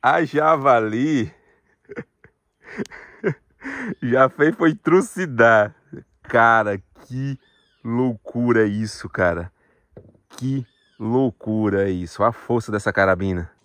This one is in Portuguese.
a javali já fez foi trucidar. Cara, que loucura isso, cara. Que loucura isso. A força dessa carabina.